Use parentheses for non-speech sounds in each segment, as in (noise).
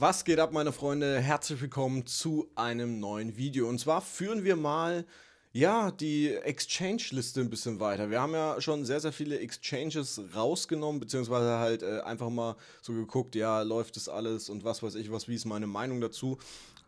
Was geht ab, meine Freunde? Herzlich willkommen zu einem neuen Video. Und zwar führen wir mal ja, die Exchange-Liste ein bisschen weiter. Wir haben ja schon sehr, sehr viele Exchanges rausgenommen, beziehungsweise halt äh, einfach mal so geguckt, ja, läuft das alles und was weiß ich was, wie ist meine Meinung dazu.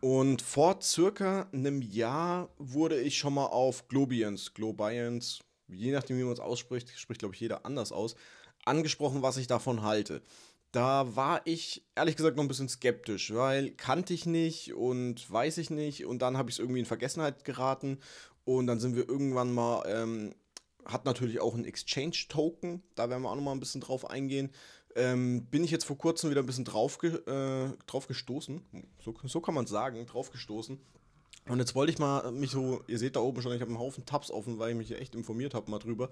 Und vor circa einem Jahr wurde ich schon mal auf Globians, Globians, je nachdem wie man es ausspricht, spricht glaube ich jeder anders aus, angesprochen, was ich davon halte. Da war ich ehrlich gesagt noch ein bisschen skeptisch, weil kannte ich nicht und weiß ich nicht und dann habe ich es irgendwie in Vergessenheit geraten und dann sind wir irgendwann mal, ähm, hat natürlich auch ein Exchange-Token, da werden wir auch nochmal ein bisschen drauf eingehen. Ähm, bin ich jetzt vor kurzem wieder ein bisschen drauf, ge äh, drauf gestoßen, so, so kann man es sagen, drauf gestoßen. Und jetzt wollte ich mal mich so, ihr seht da oben schon, ich habe einen Haufen Tabs offen, weil ich mich echt informiert habe mal drüber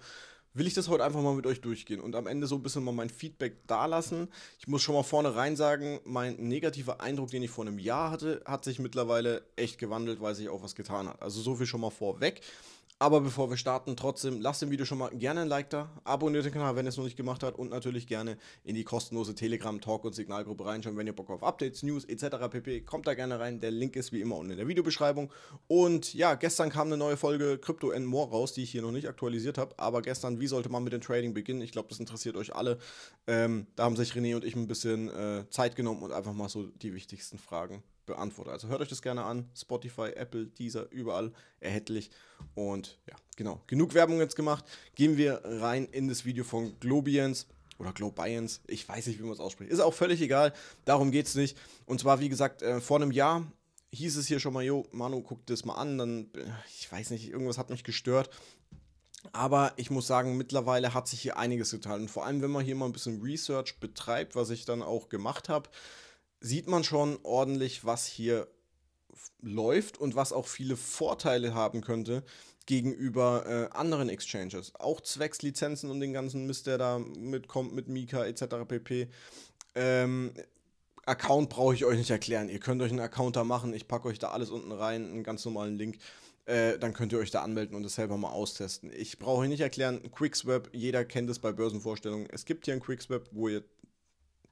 will ich das heute einfach mal mit euch durchgehen und am Ende so ein bisschen mal mein Feedback dalassen. Ich muss schon mal vorne rein sagen, mein negativer Eindruck, den ich vor einem Jahr hatte, hat sich mittlerweile echt gewandelt, weil sich auch was getan hat. Also so viel schon mal vorweg. Aber bevor wir starten, trotzdem lasst dem Video schon mal gerne ein Like da, abonniert den Kanal, wenn ihr es noch nicht gemacht habt und natürlich gerne in die kostenlose Telegram, Talk und Signalgruppe reinschauen, wenn ihr Bock auf Updates, News etc. pp. Kommt da gerne rein, der Link ist wie immer unten in der Videobeschreibung. Und ja, gestern kam eine neue Folge Crypto and More raus, die ich hier noch nicht aktualisiert habe, aber gestern, wie sollte man mit dem Trading beginnen? Ich glaube, das interessiert euch alle. Ähm, da haben sich René und ich ein bisschen äh, Zeit genommen und einfach mal so die wichtigsten Fragen beantworte. Also hört euch das gerne an. Spotify, Apple, Deezer, überall erhältlich. Und ja, genau. Genug Werbung jetzt gemacht. Gehen wir rein in das Video von Globians oder Globians. Ich weiß nicht, wie man es ausspricht. Ist auch völlig egal. Darum geht es nicht. Und zwar, wie gesagt, äh, vor einem Jahr hieß es hier schon mal, jo, Manu, guck das mal an. Dann, äh, ich weiß nicht, irgendwas hat mich gestört. Aber ich muss sagen, mittlerweile hat sich hier einiges getan. Und vor allem, wenn man hier mal ein bisschen Research betreibt, was ich dann auch gemacht habe, sieht man schon ordentlich, was hier läuft und was auch viele Vorteile haben könnte gegenüber äh, anderen Exchanges. Auch zwecks Lizenzen und den ganzen Mist, der da mitkommt mit Mika etc. pp. Ähm, Account brauche ich euch nicht erklären. Ihr könnt euch einen Account da machen. Ich packe euch da alles unten rein, einen ganz normalen Link. Äh, dann könnt ihr euch da anmelden und das selber mal austesten. Ich brauche euch nicht erklären, Quickswap, jeder kennt es bei Börsenvorstellungen. Es gibt hier ein Quickswap, wo ihr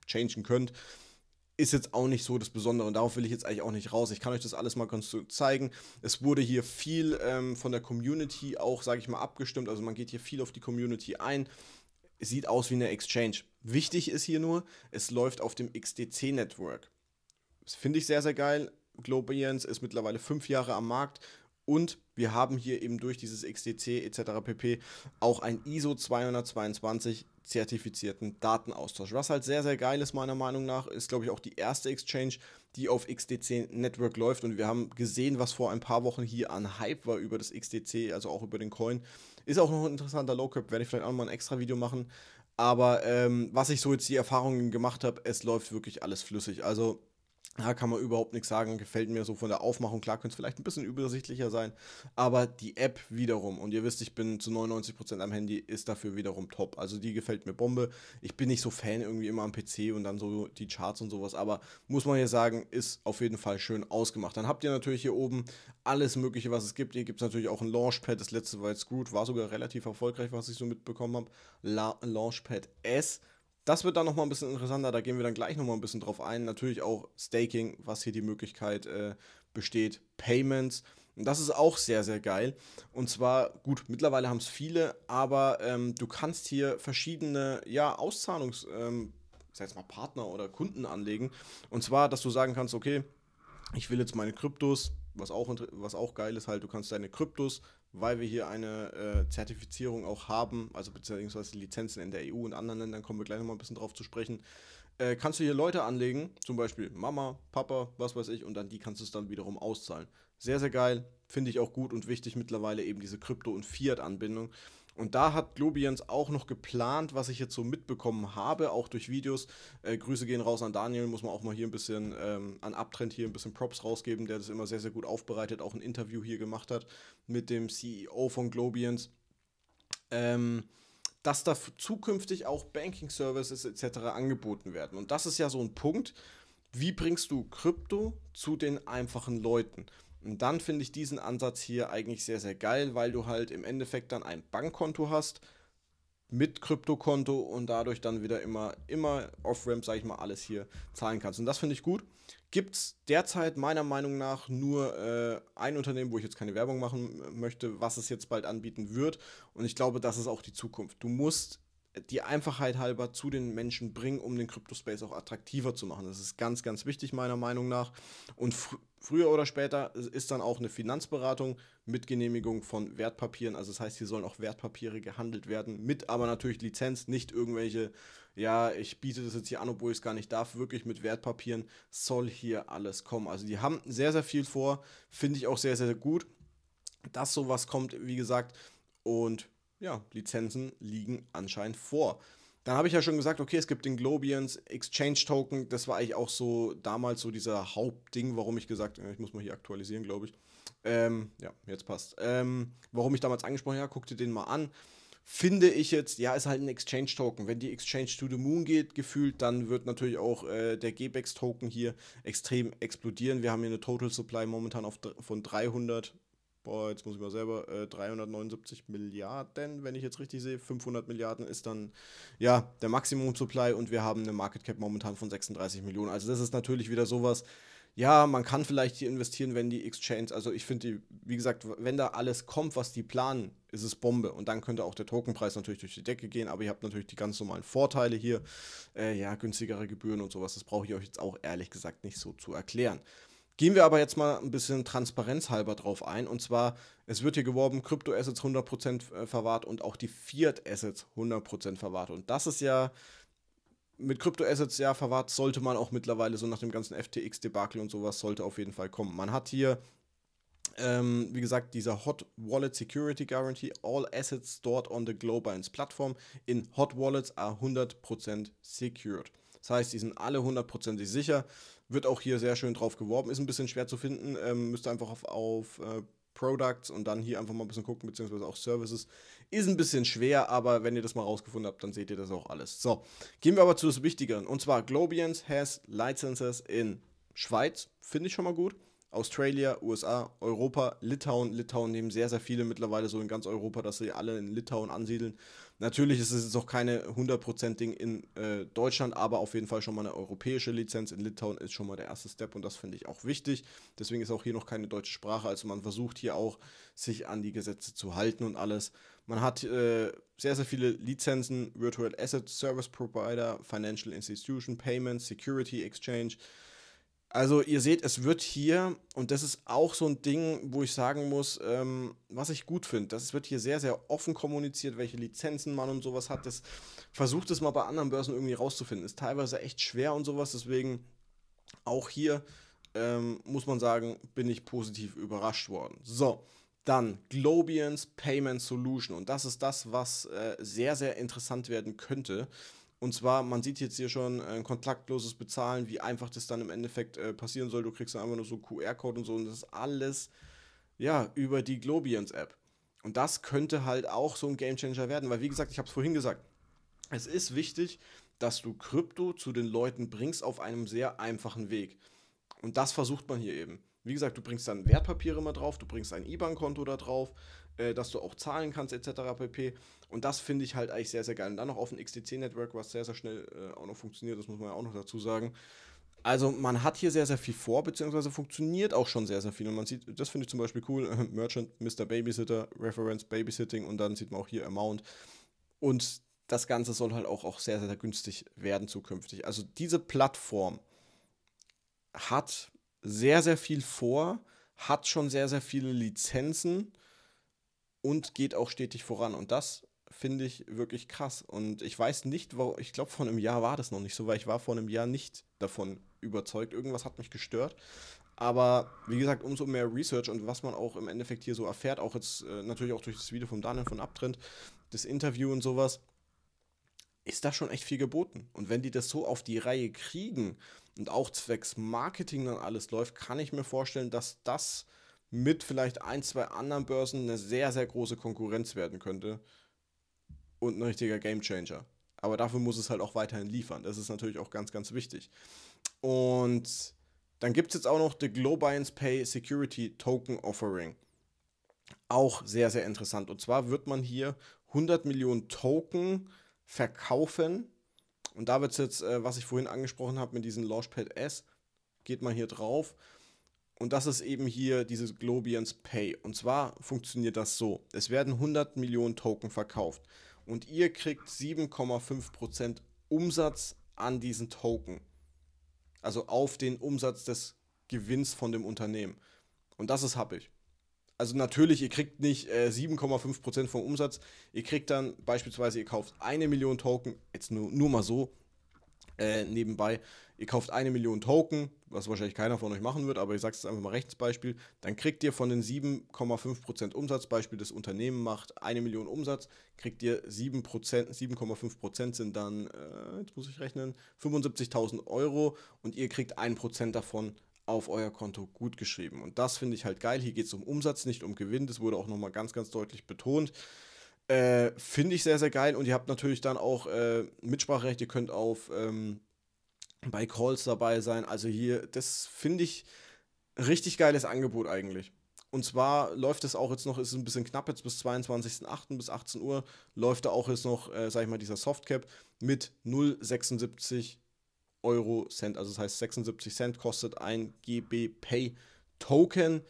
changen könnt ist jetzt auch nicht so das Besondere und darauf will ich jetzt eigentlich auch nicht raus. Ich kann euch das alles mal ganz zeigen. Es wurde hier viel ähm, von der Community auch, sage ich mal, abgestimmt. Also man geht hier viel auf die Community ein. Es sieht aus wie eine Exchange. Wichtig ist hier nur, es läuft auf dem XDC-Network. Das finde ich sehr, sehr geil. Globians ist mittlerweile fünf Jahre am Markt und wir haben hier eben durch dieses XDC etc. pp. auch ein ISO 222 zertifizierten Datenaustausch. Was halt sehr, sehr geil ist, meiner Meinung nach, ist, glaube ich, auch die erste Exchange, die auf XDC Network läuft. Und wir haben gesehen, was vor ein paar Wochen hier an Hype war über das XDC, also auch über den Coin. Ist auch noch ein interessanter Low-Cap, werde ich vielleicht auch mal ein extra Video machen. Aber ähm, was ich so jetzt die Erfahrungen gemacht habe, es läuft wirklich alles flüssig. Also da kann man überhaupt nichts sagen, gefällt mir so von der Aufmachung. Klar könnte es vielleicht ein bisschen übersichtlicher sein, aber die App wiederum, und ihr wisst, ich bin zu 99% am Handy, ist dafür wiederum top. Also die gefällt mir Bombe. Ich bin nicht so Fan irgendwie immer am PC und dann so die Charts und sowas, aber muss man hier sagen, ist auf jeden Fall schön ausgemacht. Dann habt ihr natürlich hier oben alles Mögliche, was es gibt. Hier gibt es natürlich auch ein Launchpad. Das letzte war jetzt Scrooge, war sogar relativ erfolgreich, was ich so mitbekommen habe. La Launchpad S das wird dann nochmal ein bisschen interessanter, da gehen wir dann gleich nochmal ein bisschen drauf ein. Natürlich auch Staking, was hier die Möglichkeit äh, besteht, Payments. Und das ist auch sehr, sehr geil. Und zwar, gut, mittlerweile haben es viele, aber ähm, du kannst hier verschiedene ja, Auszahlungs, ähm, ich sag jetzt mal Partner oder Kunden anlegen. Und zwar, dass du sagen kannst, okay, ich will jetzt meine Kryptos, was auch, was auch geil ist, halt, du kannst deine Kryptos, weil wir hier eine äh, Zertifizierung auch haben, also beziehungsweise Lizenzen in der EU und anderen Ländern, kommen wir gleich nochmal ein bisschen drauf zu sprechen, äh, kannst du hier Leute anlegen, zum Beispiel Mama, Papa, was weiß ich, und dann die kannst du es dann wiederum auszahlen. Sehr, sehr geil, finde ich auch gut und wichtig mittlerweile eben diese Krypto- und Fiat-Anbindung und da hat Globians auch noch geplant, was ich jetzt so mitbekommen habe, auch durch Videos. Äh, Grüße gehen raus an Daniel, muss man auch mal hier ein bisschen ähm, an Abtrend hier ein bisschen Props rausgeben, der das immer sehr, sehr gut aufbereitet, auch ein Interview hier gemacht hat mit dem CEO von Globians. Ähm, dass da zukünftig auch Banking Services etc. angeboten werden. Und das ist ja so ein Punkt. Wie bringst du Krypto zu den einfachen Leuten? Und dann finde ich diesen Ansatz hier eigentlich sehr, sehr geil, weil du halt im Endeffekt dann ein Bankkonto hast mit Kryptokonto und dadurch dann wieder immer, immer off-ramp, sage ich mal, alles hier zahlen kannst. Und das finde ich gut. Gibt es derzeit meiner Meinung nach nur äh, ein Unternehmen, wo ich jetzt keine Werbung machen möchte, was es jetzt bald anbieten wird. Und ich glaube, das ist auch die Zukunft. Du musst die Einfachheit halber zu den Menschen bringen, um den Kryptospace auch attraktiver zu machen. Das ist ganz, ganz wichtig meiner Meinung nach. Und früher oder später ist dann auch eine Finanzberatung mit Genehmigung von Wertpapieren. Also das heißt, hier sollen auch Wertpapiere gehandelt werden, mit aber natürlich Lizenz, nicht irgendwelche, ja, ich biete das jetzt hier an, obwohl ich es gar nicht darf, wirklich mit Wertpapieren soll hier alles kommen. Also die haben sehr, sehr viel vor, finde ich auch sehr, sehr gut, dass sowas kommt, wie gesagt. Und ja, Lizenzen liegen anscheinend vor. Dann habe ich ja schon gesagt, okay, es gibt den Globians Exchange Token. Das war eigentlich auch so damals so dieser Hauptding, warum ich gesagt habe, äh, ich muss mal hier aktualisieren, glaube ich. Ähm, ja, jetzt passt. Ähm, warum ich damals angesprochen habe, ja, guck dir den mal an. Finde ich jetzt, ja, ist halt ein Exchange Token. Wenn die Exchange to the Moon geht, gefühlt, dann wird natürlich auch äh, der GBEX Token hier extrem explodieren. Wir haben hier eine Total Supply momentan auf, von 300 boah, jetzt muss ich mal selber, äh, 379 Milliarden, wenn ich jetzt richtig sehe, 500 Milliarden ist dann, ja, der Maximum Supply und wir haben eine Market Cap momentan von 36 Millionen. Also das ist natürlich wieder sowas, ja, man kann vielleicht hier investieren, wenn die Exchange, also ich finde, wie gesagt, wenn da alles kommt, was die planen, ist es Bombe. Und dann könnte auch der Tokenpreis natürlich durch die Decke gehen, aber ihr habt natürlich die ganz normalen Vorteile hier, äh, ja, günstigere Gebühren und sowas, das brauche ich euch jetzt auch ehrlich gesagt nicht so zu erklären. Gehen wir aber jetzt mal ein bisschen transparenzhalber drauf ein. Und zwar, es wird hier geworben, Kryptoassets 100% äh, verwahrt und auch die Fiat-Assets 100% verwahrt. Und das ist ja mit Kryptoassets ja verwahrt, sollte man auch mittlerweile so nach dem ganzen FTX-Debakel und sowas, sollte auf jeden Fall kommen. Man hat hier, ähm, wie gesagt, dieser Hot Wallet Security Guarantee, all assets stored on the Globines Plattform in Hot Wallets are 100% secured. Das heißt, die sind alle hundertprozentig sicher. Wird auch hier sehr schön drauf geworben. Ist ein bisschen schwer zu finden. Ähm, müsst ihr einfach auf, auf äh, Products und dann hier einfach mal ein bisschen gucken, beziehungsweise auch Services. Ist ein bisschen schwer, aber wenn ihr das mal rausgefunden habt, dann seht ihr das auch alles. So, gehen wir aber zu das Wichtigeren. Und zwar, Globians has licenses in Schweiz. Finde ich schon mal gut. Australia, USA, Europa, Litauen. Litauen nehmen sehr, sehr viele mittlerweile so in ganz Europa, dass sie alle in Litauen ansiedeln. Natürlich ist es jetzt noch keine 100% Ding in äh, Deutschland, aber auf jeden Fall schon mal eine europäische Lizenz in Litauen ist schon mal der erste Step und das finde ich auch wichtig. Deswegen ist auch hier noch keine deutsche Sprache, also man versucht hier auch, sich an die Gesetze zu halten und alles. Man hat äh, sehr, sehr viele Lizenzen, Virtual Asset Service Provider, Financial Institution, Payment, Security Exchange, also ihr seht, es wird hier, und das ist auch so ein Ding, wo ich sagen muss, ähm, was ich gut finde, das wird hier sehr, sehr offen kommuniziert, welche Lizenzen man und sowas hat. Das versucht es mal bei anderen Börsen irgendwie rauszufinden. Ist teilweise echt schwer und sowas, deswegen auch hier ähm, muss man sagen, bin ich positiv überrascht worden. So, dann Globians Payment Solution. Und das ist das, was äh, sehr, sehr interessant werden könnte. Und zwar, man sieht jetzt hier schon ein äh, kontaktloses Bezahlen, wie einfach das dann im Endeffekt äh, passieren soll. Du kriegst dann einfach nur so einen QR-Code und so und das ist alles ja, über die Globians-App. Und das könnte halt auch so ein Gamechanger werden, weil wie gesagt, ich habe es vorhin gesagt, es ist wichtig, dass du Krypto zu den Leuten bringst auf einem sehr einfachen Weg. Und das versucht man hier eben. Wie gesagt, du bringst dann Wertpapiere mal drauf, du bringst ein IBAN-Konto da drauf, äh, dass du auch zahlen kannst, etc. pp. Und das finde ich halt eigentlich sehr, sehr geil. Und dann noch auf dem XTC-Network, was sehr, sehr schnell äh, auch noch funktioniert, das muss man ja auch noch dazu sagen. Also man hat hier sehr, sehr viel vor, beziehungsweise funktioniert auch schon sehr, sehr viel. Und man sieht, das finde ich zum Beispiel cool, äh, (laughs) Merchant, Mr. Babysitter, Reference Babysitting und dann sieht man auch hier Amount. Und das Ganze soll halt auch, auch sehr, sehr günstig werden zukünftig. Also diese Plattform hat sehr, sehr viel vor, hat schon sehr, sehr viele Lizenzen und geht auch stetig voran. Und das finde ich wirklich krass. Und ich weiß nicht, warum, ich glaube, vor einem Jahr war das noch nicht so, weil ich war vor einem Jahr nicht davon überzeugt. Irgendwas hat mich gestört. Aber wie gesagt, umso mehr Research und was man auch im Endeffekt hier so erfährt, auch jetzt äh, natürlich auch durch das Video von Daniel von Abtrend, das Interview und sowas, ist da schon echt viel geboten. Und wenn die das so auf die Reihe kriegen, und auch zwecks Marketing dann alles läuft, kann ich mir vorstellen, dass das mit vielleicht ein, zwei anderen Börsen eine sehr, sehr große Konkurrenz werden könnte und ein richtiger Gamechanger. Aber dafür muss es halt auch weiterhin liefern. Das ist natürlich auch ganz, ganz wichtig. Und dann gibt es jetzt auch noch The Globians Pay Security Token Offering. Auch sehr, sehr interessant. Und zwar wird man hier 100 Millionen Token verkaufen und da wird es jetzt, äh, was ich vorhin angesprochen habe mit diesem Launchpad S, geht man hier drauf. Und das ist eben hier dieses Globians Pay. Und zwar funktioniert das so. Es werden 100 Millionen Token verkauft. Und ihr kriegt 7,5% Umsatz an diesen Token. Also auf den Umsatz des Gewinns von dem Unternehmen. Und das ist happig also natürlich, ihr kriegt nicht äh, 7,5% vom Umsatz. Ihr kriegt dann beispielsweise, ihr kauft eine Million Token, jetzt nur, nur mal so äh, nebenbei, ihr kauft eine Million Token, was wahrscheinlich keiner von euch machen wird, aber ich sage es einfach mal Rechtsbeispiel, dann kriegt ihr von den 7,5% Umsatzbeispiel, das Unternehmen macht, eine Million Umsatz, kriegt ihr 7%, 7,5% sind dann, äh, jetzt muss ich rechnen, 75.000 Euro und ihr kriegt 1% davon auf euer Konto gut geschrieben. Und das finde ich halt geil. Hier geht es um Umsatz, nicht um Gewinn. Das wurde auch nochmal ganz, ganz deutlich betont. Äh, finde ich sehr, sehr geil. Und ihr habt natürlich dann auch äh, Mitspracherecht. Ihr könnt auf ähm, bei Calls dabei sein. Also hier, das finde ich richtig geiles Angebot eigentlich. Und zwar läuft es auch jetzt noch, ist ein bisschen knapp jetzt bis 22.08. bis 18 Uhr, läuft da auch jetzt noch, äh, sag ich mal, dieser Softcap mit 0,76 Euro Cent. Also das heißt 76 Cent kostet ein GB Pay Token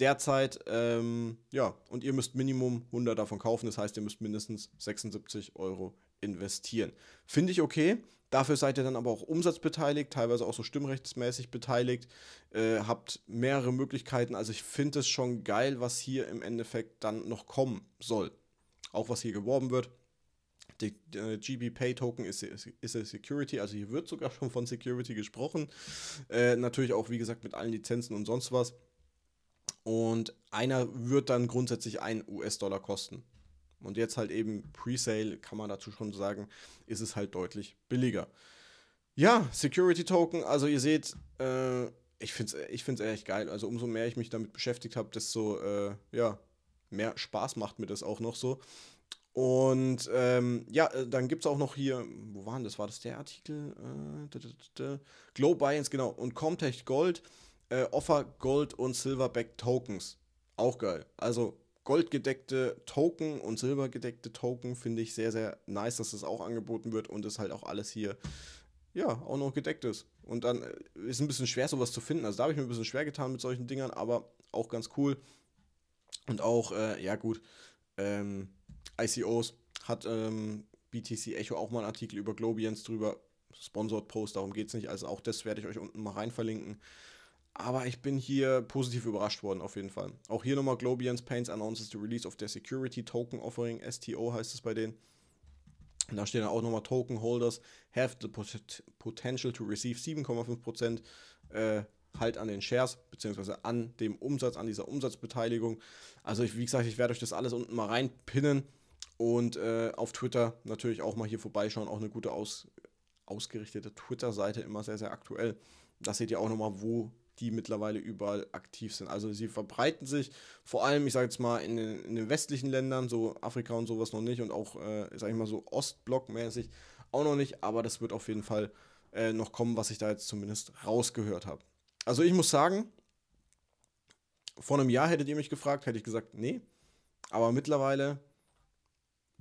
derzeit. Ähm, ja, und ihr müsst Minimum 100 davon kaufen. Das heißt, ihr müsst mindestens 76 Euro investieren. Finde ich okay. Dafür seid ihr dann aber auch umsatzbeteiligt, teilweise auch so stimmrechtsmäßig beteiligt, äh, habt mehrere Möglichkeiten. Also ich finde es schon geil, was hier im Endeffekt dann noch kommen soll. Auch was hier geworben wird. Die äh, GBPay-Token ist, ist, ist Security, also hier wird sogar schon von Security gesprochen. Äh, natürlich auch, wie gesagt, mit allen Lizenzen und sonst was. Und einer wird dann grundsätzlich einen US-Dollar kosten. Und jetzt halt eben Presale, kann man dazu schon sagen, ist es halt deutlich billiger. Ja, Security Token, also ihr seht, äh, ich finde es ich find's echt geil. Also umso mehr ich mich damit beschäftigt habe, desto äh, ja, mehr Spaß macht mir das auch noch so. Und ähm, ja, äh, dann gibt es auch noch hier, wo waren das? War das der Artikel? Äh, Glow Buy-ins, genau. Und Comtech Gold, äh, Offer Gold und Silverback Tokens. Auch geil. Also goldgedeckte Token und silbergedeckte Token finde ich sehr, sehr nice, dass das auch angeboten wird und es halt auch alles hier, ja, auch noch gedeckt ist. Und dann äh, ist ein bisschen schwer, sowas zu finden. Also da habe ich mir ein bisschen schwer getan mit solchen Dingern, aber auch ganz cool. Und auch, äh, ja, gut. Ähm, ICOs hat ähm, BTC Echo auch mal einen Artikel über Globians drüber. Sponsored Post, darum geht es nicht. Also auch das werde ich euch unten mal rein verlinken. Aber ich bin hier positiv überrascht worden, auf jeden Fall. Auch hier nochmal Globians Paints announces the release of their Security Token Offering, STO heißt es bei denen. Und da stehen dann auch nochmal Token Holders have the pot potential to receive 7,5% äh, halt an den Shares, beziehungsweise an dem Umsatz, an dieser Umsatzbeteiligung. Also ich, wie gesagt, ich werde euch das alles unten mal reinpinnen. Und äh, auf Twitter natürlich auch mal hier vorbeischauen, auch eine gute aus, ausgerichtete Twitter-Seite, immer sehr, sehr aktuell. Da seht ihr auch nochmal, wo die mittlerweile überall aktiv sind. Also sie verbreiten sich, vor allem, ich sage jetzt mal, in den, in den, westlichen Ländern, so Afrika und sowas noch nicht und auch, äh, sage ich mal, so Ostblock-mäßig auch noch nicht, aber das wird auf jeden Fall äh, noch kommen, was ich da jetzt zumindest rausgehört habe. Also ich muss sagen, vor einem Jahr hättet ihr mich gefragt, hätte ich gesagt, nee, aber mittlerweile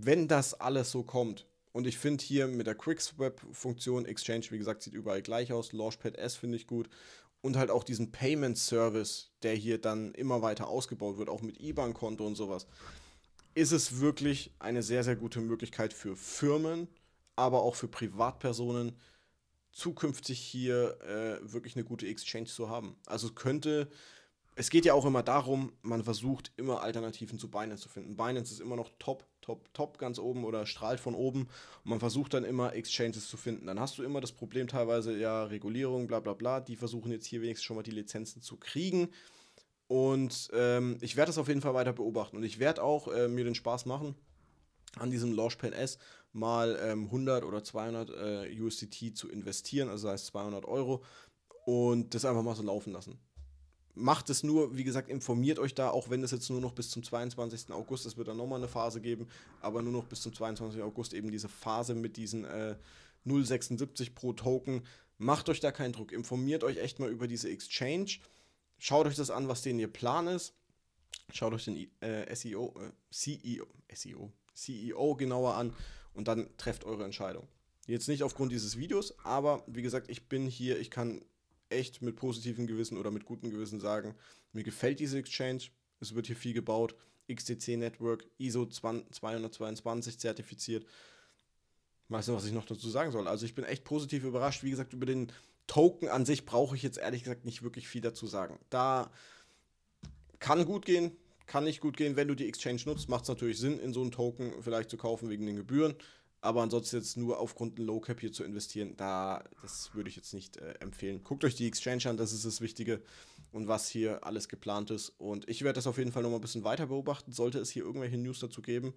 wenn das alles so kommt, und ich finde hier mit der Quick-Swap-Funktion, Exchange, wie gesagt, sieht überall gleich aus, Launchpad S finde ich gut. Und halt auch diesen Payment-Service, der hier dann immer weiter ausgebaut wird, auch mit IBAN-Konto und sowas, ist es wirklich eine sehr, sehr gute Möglichkeit für Firmen, aber auch für Privatpersonen, zukünftig hier äh, wirklich eine gute Exchange zu haben. Also könnte es geht ja auch immer darum, man versucht immer Alternativen zu Binance zu finden. Binance ist immer noch top, top, top ganz oben oder strahlt von oben und man versucht dann immer Exchanges zu finden. Dann hast du immer das Problem teilweise, ja, Regulierung, bla bla bla, die versuchen jetzt hier wenigstens schon mal die Lizenzen zu kriegen. Und ähm, ich werde das auf jeden Fall weiter beobachten und ich werde auch äh, mir den Spaß machen, an diesem Launchpad S mal ähm, 100 oder 200 äh, USDT zu investieren, also das heißt 200 Euro und das einfach mal so laufen lassen macht es nur, wie gesagt, informiert euch da, auch wenn es jetzt nur noch bis zum 22. August, es wird dann nochmal eine Phase geben, aber nur noch bis zum 22. August eben diese Phase mit diesen äh, 0,76 pro Token. Macht euch da keinen Druck, informiert euch echt mal über diese Exchange, schaut euch das an, was denn ihr Plan ist, schaut euch den äh, SEO, äh, CEO, SEO, CEO genauer an und dann trefft eure Entscheidung. Jetzt nicht aufgrund dieses Videos, aber wie gesagt, ich bin hier, ich kann echt mit positivem Gewissen oder mit gutem Gewissen sagen, mir gefällt diese Exchange, es wird hier viel gebaut, XTC Network, ISO 222 zertifiziert. Weißt du, was ich noch dazu sagen soll? Also ich bin echt positiv überrascht. Wie gesagt, über den Token an sich brauche ich jetzt ehrlich gesagt nicht wirklich viel dazu sagen. Da kann gut gehen, kann nicht gut gehen. Wenn du die Exchange nutzt, macht es natürlich Sinn, in so einen Token vielleicht zu kaufen wegen den Gebühren. Aber ansonsten jetzt nur aufgrund Low Cap hier zu investieren, da das würde ich jetzt nicht äh, empfehlen. Guckt euch die Exchange an, das ist das Wichtige und was hier alles geplant ist. Und ich werde das auf jeden Fall nochmal ein bisschen weiter beobachten. Sollte es hier irgendwelche News dazu geben,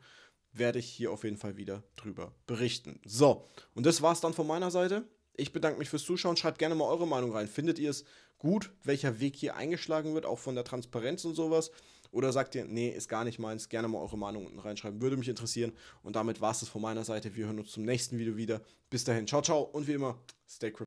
werde ich hier auf jeden Fall wieder drüber berichten. So, und das war es dann von meiner Seite. Ich bedanke mich fürs Zuschauen. Schreibt gerne mal eure Meinung rein. Findet ihr es gut, welcher Weg hier eingeschlagen wird, auch von der Transparenz und sowas? Oder sagt ihr, nee, ist gar nicht meins, gerne mal eure Meinung unten reinschreiben, würde mich interessieren. Und damit war es das von meiner Seite. Wir hören uns zum nächsten Video wieder. Bis dahin, ciao, ciao und wie immer, stay crypto.